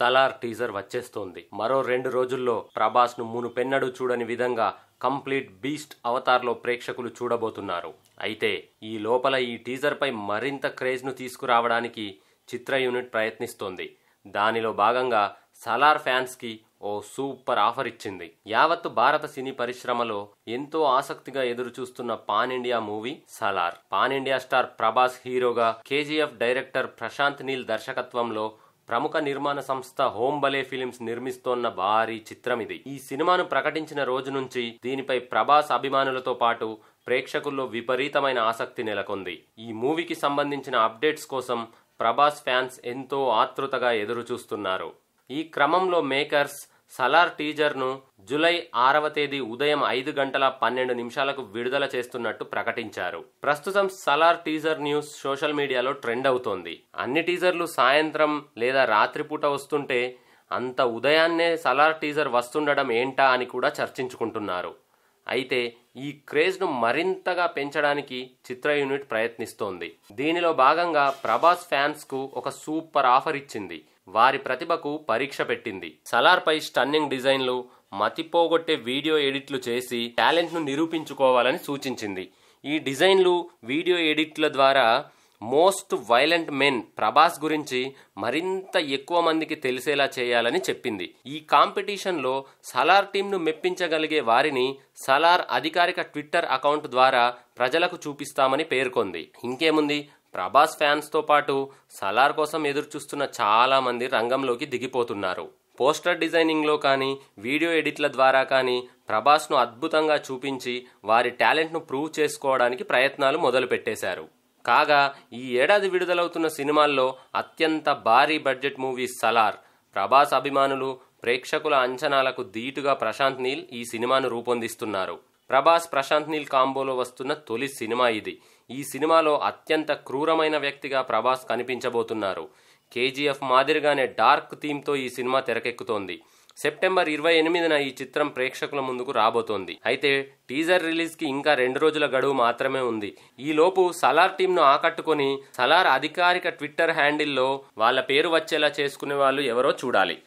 Salaar teaser వచ్చేస్తోంది మరో రెండు రోజుల్లో ప్రభాస్ ను పెన్నడు చూడని విధంగా కంప్లీట్ బీస్ట్ అవతార్లో ప్రేక్షకులు చూడబోతున్నారు అయితే ఈ లోపల ఈ టీజర్పై మరింత క్రేజ్ను తీసుకురావడానికి చిత్ర యూనిట్ ప్రయత్నిస్తోంది దానిలో భాగంగా సలార్ ఫ్యాన్స్కి ఓ సూపర్ ఆఫర్ ఇచ్చింది యావత్తు భారత సినీ పరిశ్రమలో ఎంతో ఆసక్తిగా ఎదురుచూస్తున్న pan India movie Salaar pan India star Prabhas హీరోగా కేజీఎఫ్ డైరెక్టర్ ప్రశాంత్ నీల్ దర్శకత్వంలో ప్రముఖ నిర్మాణ సంస్థ హోంబలే ఫిలిమ్స్ నిర్మిస్తోన్న భారీ చిత్రం ఇది ఈ సినిమాను ప్రకటించిన రోజు నుంచి దీనిపై ప్రభాస్ అభిమానులతో పాటు ప్రేక్షకుల్లో విపరీతమైన ఆసక్తి నెలకొంది ఈ మూవీకి సంబంధించిన అప్డేట్స్ కోసం ప్రభాస్ ఫ్యాన్స్ ఎంతో ఆతృతగా ఎదురుచూస్తున్నారు ఈ క్రమంలో మేకర్స్ సలార్ టీజర్ను జులై ఆరవ తేదీ ఉదయం ఐదు గంటల పన్నెండు నిమిషాలకు విడుదల చేస్తున్నట్టు ప్రకటించారు ప్రస్తుతం సలార్ టీజర్ న్యూస్ సోషల్ మీడియాలో ట్రెండ్ అవుతోంది అన్ని టీజర్లు సాయంత్రం లేదా రాత్రిపూట వస్తుంటే అంత ఉదయాన్నే సలార్ టీజర్ వస్తుండడం ఏంటా అని కూడా చర్చించుకుంటున్నారు అయితే ఈ క్రేజ్ను మరింతగా పెంచడానికి చిత్ర యూనిట్ ప్రయత్నిస్తోంది దీనిలో భాగంగా ప్రభాస్ ఫ్యాన్స్కు ఒక సూపర్ ఆఫర్ ఇచ్చింది వారి ప్రతిభకు పరీక్ష పెట్టింది సలార్పై స్టన్నింగ్ డిజైన్లు మతిపోగొట్టే వీడియో ఎడిట్లు చేసి టాలెంట్ను నిరూపించుకోవాలని సూచించింది ఈ డిజైన్లు వీడియో ఎడిట్ల ద్వారా మోస్ట్ వైలెంట్ మెన్ ప్రభాస్ గురించి మరింత ఎక్కువ మందికి తెలిసేలా చేయాలని చెప్పింది ఈ కాంపిటీషన్లో సలార్ టీంను మెప్పించగలిగే వారిని సలార్ అధికారిక ట్విట్టర్ అకౌంట్ ద్వారా ప్రజలకు చూపిస్తామని పేర్కొంది ఇంకేముంది ప్రభాస్ ఫ్యాన్స్తో పాటు సలార్ కోసం ఎదురుచూస్తున్న చాలామంది రంగంలోకి దిగిపోతున్నారు పోస్టర్ డిజైనింగ్లో కానీ వీడియో ఎడిట్ల ద్వారా కానీ ప్రభాస్ను అద్భుతంగా చూపించి వారి టాలెంట్ను ప్రూవ్ చేసుకోవడానికి ప్రయత్నాలు మొదలుపెట్టేశారు కాగా ఈ ఏడాది విడుదలవుతున్న సినిమాల్లో అత్యంత భారీ బడ్జెట్ మూవీ సలార్ ప్రభాస్ అభిమానులు ప్రేక్షకుల అంచనాలకు ధీటుగా ప్రశాంత్ నీల్ ఈ సినిమాను రూపొందిస్తున్నారు ప్రభాస్ ప్రశాంత్ నీల్ కాంబోలో వస్తున్న తొలి సినిమా ఇది ఈ సినిమాలో అత్యంత క్రూరమైన వ్యక్తిగా ప్రభాస్ కనిపించబోతున్నారు కేజీఎఫ్ మాదిరిగానే డార్క్ థీమ్తో ఈ సినిమా తెరకెక్కుతోంది సెప్టెంబర్ ఇరవై ఎనిమిదిన ఈ చిత్రం ప్రేక్షకుల ముందుకు రాబోతోంది అయితే టీజర్ రిలీజ్కి ఇంకా రెండు రోజుల గడువు మాత్రమే ఉంది ఈలోపు సలార్ టీంను ఆకట్టుకొని సలార్ అధికారిక ట్విట్టర్ హ్యాండిల్లో వాళ్ళ పేరు వచ్చేలా చేసుకునే వాళ్ళు ఎవరో చూడాలి